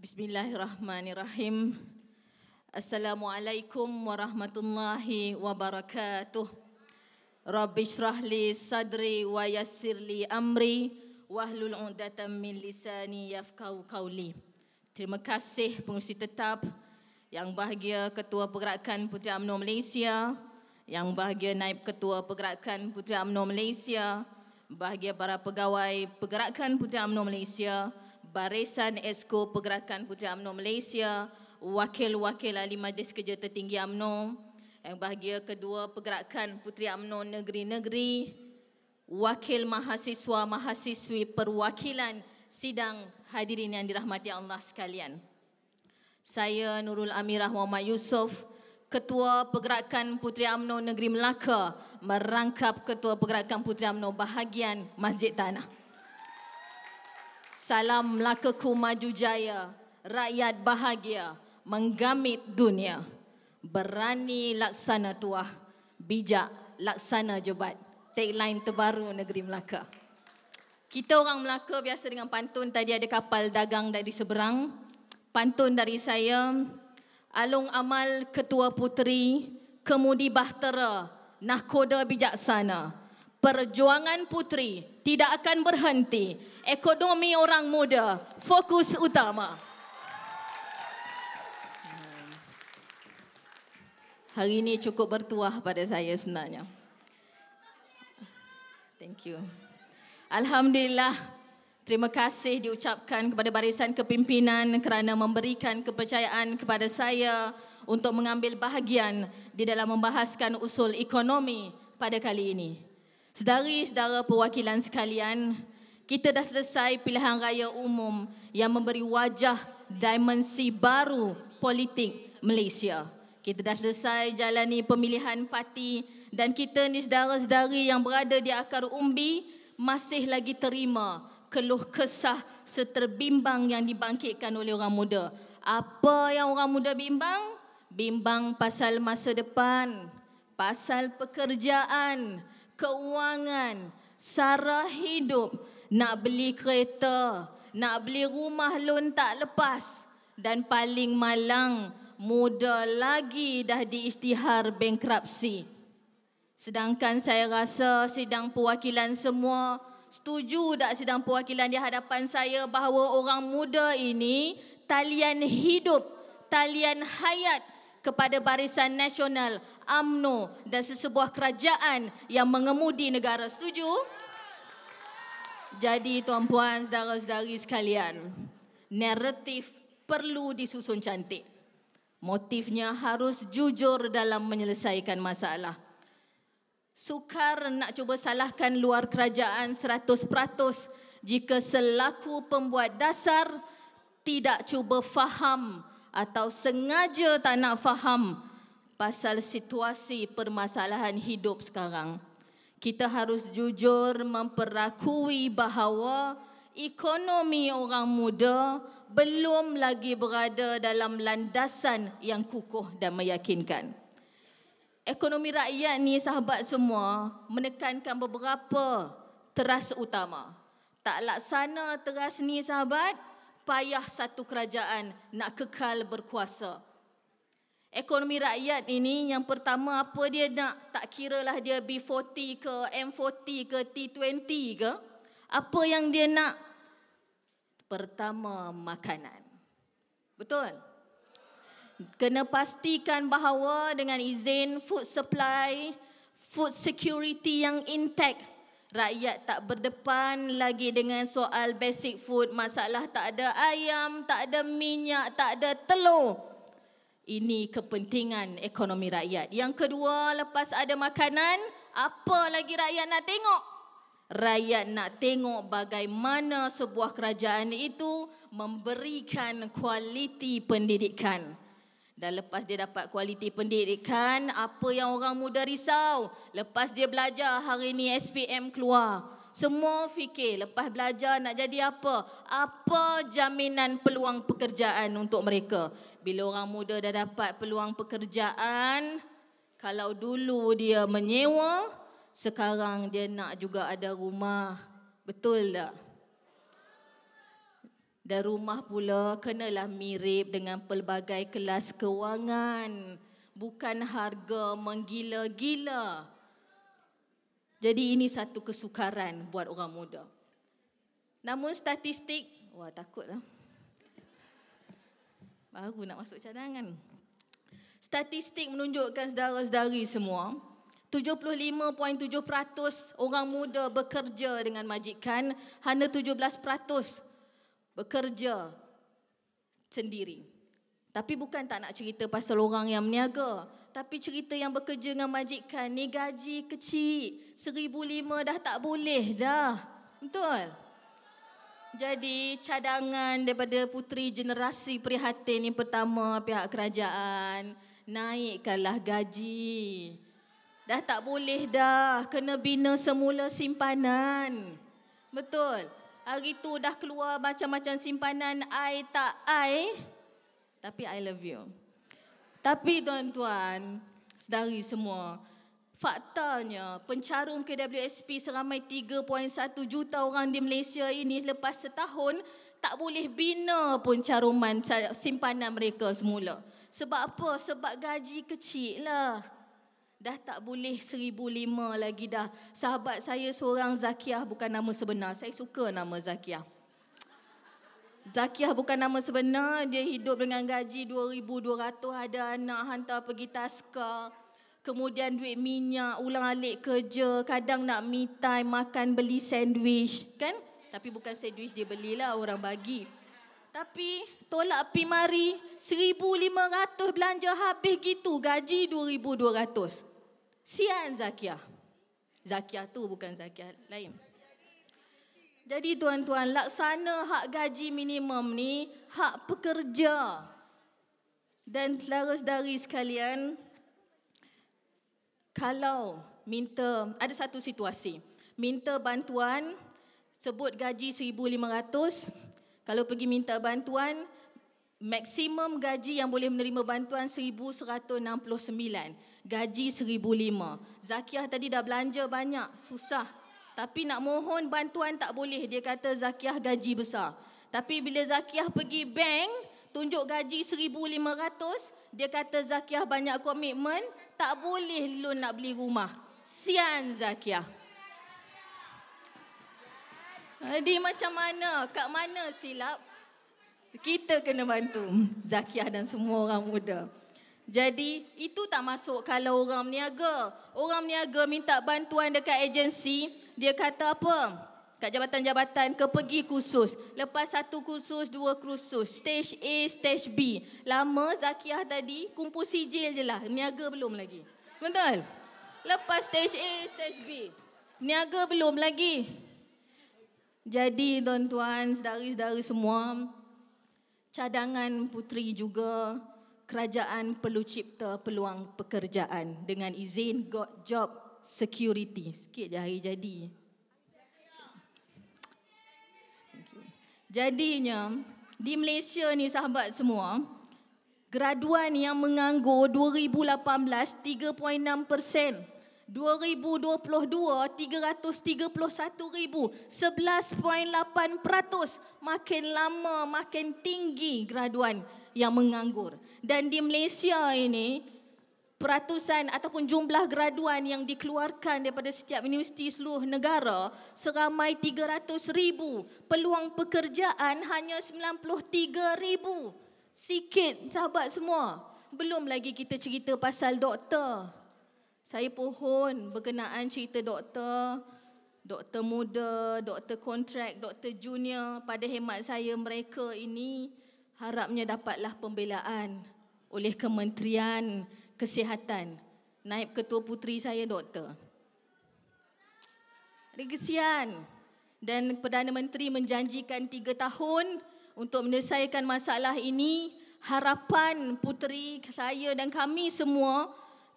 Bismillahirrahmanirrahim. Assalamualaikum warahmatullahi wabarakatuh. Rabbi syrahli sadri wa yassirli amri wahlul 'uqdatam min lisani yafkau kauli. Terima kasih pengerusi tetap yang bahagia Ketua Pergerakan Puteri UMNO Malaysia, yang bahagia Naib Ketua Pergerakan Puteri UMNO Malaysia, bahagia para pegawai Pergerakan Puteri UMNO Malaysia, Barisan Esko Pergerakan Putri UMNO Malaysia, wakil-wakil ahli majlis kerja tertinggi UMNO, yang bahagia kedua Pergerakan Putri UMNO Negeri-Negeri, wakil mahasiswa-mahasiswi perwakilan sidang hadirin yang dirahmati Allah sekalian. Saya Nurul Amirah Muhammad Yusof, Ketua Pergerakan Putri UMNO Negeri Melaka merangkap Ketua Pergerakan Putri UMNO Bahagian Masjid Tanah. Salam Melakaku maju jaya, rakyat bahagia, menggamit dunia. Berani laksana tuah, bijak laksana jebat. line terbaru negeri Melaka. Kita orang Melaka biasa dengan pantun tadi ada kapal dagang dari seberang. Pantun dari saya, Alung Amal Ketua Puteri, Kemudi Bahtera, Nahkoda Bijaksana. Bijaksana. Perjuangan putri tidak akan berhenti. Ekonomi orang muda fokus utama. Hari ini cukup bertuah pada saya sebenarnya. Thank you. Alhamdulillah. Terima kasih diucapkan kepada barisan kepimpinan kerana memberikan kepercayaan kepada saya untuk mengambil bahagian di dalam membahaskan usul ekonomi pada kali ini. Sedari-sedara perwakilan sekalian, kita dah selesai pilihan raya umum yang memberi wajah dimensi baru politik Malaysia. Kita dah selesai jalani pemilihan parti dan kita ni sedara-sedari yang berada di akar umbi masih lagi terima keluh kesah seterbimbang yang dibangkitkan oleh orang muda. Apa yang orang muda bimbang? Bimbang pasal masa depan, pasal pekerjaan, keuangan, sara hidup, nak beli kereta, nak beli rumah loan tak lepas dan paling malang muda lagi dah diisytihar bankrupsi. Sedangkan saya rasa sidang perwakilan semua setuju tak sidang perwakilan di hadapan saya bahawa orang muda ini talian hidup, talian hayat, kepada barisan nasional AMNO dan sesebuah kerajaan yang mengemudi negara. Setuju? Jadi tuan-puan, saudara-saudari sekalian, naratif perlu disusun cantik. Motifnya harus jujur dalam menyelesaikan masalah. Sukar nak cuba salahkan luar kerajaan 100% jika selaku pembuat dasar tidak cuba faham atau sengaja tak nak faham pasal situasi permasalahan hidup sekarang. Kita harus jujur memperakui bahawa ekonomi orang muda belum lagi berada dalam landasan yang kukuh dan meyakinkan. Ekonomi rakyat ni sahabat semua menekankan beberapa teras utama. Tak laksana teras ni sahabat, payah satu kerajaan nak kekal berkuasa. Ekonomi rakyat ini yang pertama apa dia nak tak kiralah dia B40 ke M40 ke T20 ke apa yang dia nak pertama makanan. Betul? Kena pastikan bahawa dengan izin food supply, food security yang intact Rakyat tak berdepan lagi dengan soal basic food. Masalah tak ada ayam, tak ada minyak, tak ada telur. Ini kepentingan ekonomi rakyat. Yang kedua, lepas ada makanan, apa lagi rakyat nak tengok? Rakyat nak tengok bagaimana sebuah kerajaan itu memberikan kualiti pendidikan. Dan lepas dia dapat kualiti pendidikan, apa yang orang muda risau? Lepas dia belajar, hari ini SPM keluar. Semua fikir, lepas belajar nak jadi apa? Apa jaminan peluang pekerjaan untuk mereka? Bila orang muda dah dapat peluang pekerjaan, kalau dulu dia menyewa, sekarang dia nak juga ada rumah. Betul tak? Dan rumah pula kenalah mirip dengan pelbagai kelas kewangan. Bukan harga menggila-gila. Jadi ini satu kesukaran buat orang muda. Namun statistik, wah takutlah. Baru nak masuk cadangan. Statistik menunjukkan saudara-saudari semua, 75.7% orang muda bekerja dengan majikan, hanya bekerja sendiri. Tapi bukan tak nak cerita pasal orang yang meniaga. Tapi cerita yang bekerja dengan majikan ni gaji kecil. Seribu lima dah tak boleh dah. Betul? Jadi cadangan daripada putri generasi prihatin yang pertama pihak kerajaan. Naikkanlah gaji. Dah tak boleh dah. Kena bina semula simpanan. Betul? Hari tu dah keluar macam-macam simpanan I tak I. Tapi I love you. Tapi tuan-tuan, sedari semua. Faktanya, pencarum KWSP seramai 3.1 juta orang di Malaysia ini lepas setahun tak boleh bina pun caruman simpanan mereka semula. Sebab apa? Sebab gaji kecil lah dah tak boleh seribu lima lagi dah. Sahabat saya seorang Zakiah bukan nama sebenar. Saya suka nama Zakiah. Zakiah bukan nama sebenar. Dia hidup dengan gaji 2,200 ada anak hantar pergi taska. Kemudian duit minyak, ulang alik kerja. Kadang nak me time, makan, beli sandwich. Kan? Tapi bukan sandwich dia belilah orang bagi. Tapi tolak Pimari seribu lima ratus belanja habis gitu gaji 2200. Sian Zakia, Zakia tu bukan Zakia lain. Jadi tuan-tuan, laksana hak gaji minimum ni, hak pekerja. Dan selaras dari sekalian, kalau minta, ada satu situasi. Minta bantuan, sebut gaji RM1,500. Kalau pergi minta bantuan, maksimum gaji yang boleh menerima bantuan RM1,169 gaji seribu lima. Zakiah tadi dah belanja banyak, susah. Tapi nak mohon bantuan tak boleh. Dia kata Zakiah gaji besar. Tapi bila Zakiah pergi bank, tunjuk gaji seribu lima ratus, dia kata Zakiah banyak komitmen, tak boleh lu nak beli rumah. Sian Zakiah. Di macam mana, kat mana silap? Kita kena bantu Zakiah dan semua orang muda. Jadi itu tak masuk kalau orang meniaga. Orang meniaga minta bantuan dekat agensi, dia kata apa? Kat jabatan-jabatan ke pergi kursus. Lepas satu kursus, dua kursus. Stage A, stage B. Lama Zakiah tadi kumpul sijil je lah. Meniaga belum lagi. Betul? Lepas stage A, stage B. Meniaga belum lagi. Jadi tuan-tuan, sedari-sedari semua. Cadangan putri juga kerajaan perlu cipta peluang pekerjaan dengan izin got job security sikit je hari jadi jadinya di Malaysia ni sahabat semua graduan yang menganggur 2018 3.6% 2022 331,000 11.8% makin lama makin tinggi graduan yang menganggur. Dan di Malaysia ini, peratusan ataupun jumlah graduan yang dikeluarkan daripada setiap universiti seluruh negara seramai 300 ribu. Peluang pekerjaan hanya 93 ribu. Sikit sahabat semua. Belum lagi kita cerita pasal doktor. Saya pohon berkenaan cerita doktor. Doktor muda, doktor kontrak, doktor junior. Pada hemat saya mereka ini harapnya dapatlah pembelaan oleh Kementerian Kesihatan. Naib Ketua Puteri saya, Doktor. Regesian dan Perdana Menteri menjanjikan tiga tahun untuk menyelesaikan masalah ini. Harapan puteri saya dan kami semua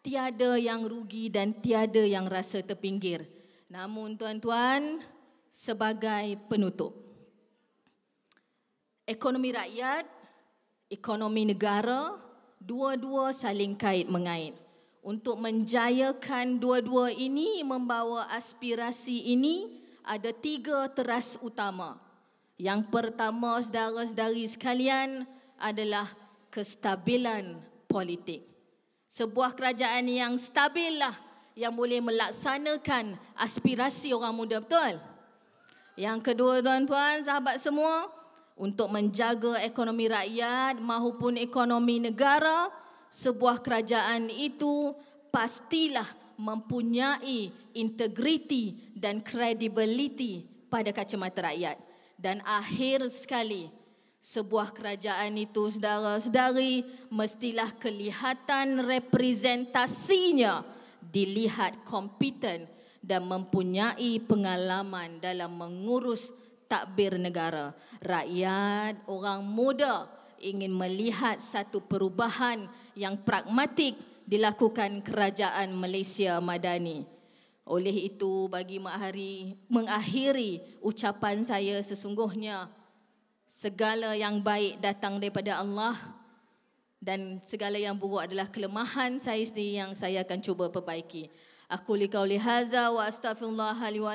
tiada yang rugi dan tiada yang rasa terpinggir. Namun tuan-tuan, sebagai penutup ekonomi rakyat, ekonomi negara, dua-dua saling kait mengait. Untuk menjayakan dua-dua ini, membawa aspirasi ini, ada tiga teras utama. Yang pertama, saudara-saudari sekalian, adalah kestabilan politik. Sebuah kerajaan yang stabil lah yang boleh melaksanakan aspirasi orang muda, betul? Yang kedua, tuan-tuan, sahabat semua, untuk menjaga ekonomi rakyat maupun ekonomi negara, sebuah kerajaan itu pastilah mempunyai integriti dan kredibiliti pada kacamata rakyat. Dan akhir sekali, sebuah kerajaan itu saudara-saudari mestilah kelihatan representasinya dilihat kompeten dan mempunyai pengalaman dalam mengurus takbir negara. Rakyat, orang muda ingin melihat satu perubahan yang pragmatik dilakukan kerajaan Malaysia Madani. Oleh itu bagi Mak Hari mengakhiri ucapan saya sesungguhnya segala yang baik datang daripada Allah dan segala yang buruk adalah kelemahan saya sendiri yang saya akan cuba perbaiki. Aku li kauli haza wa astaghfirullah li wa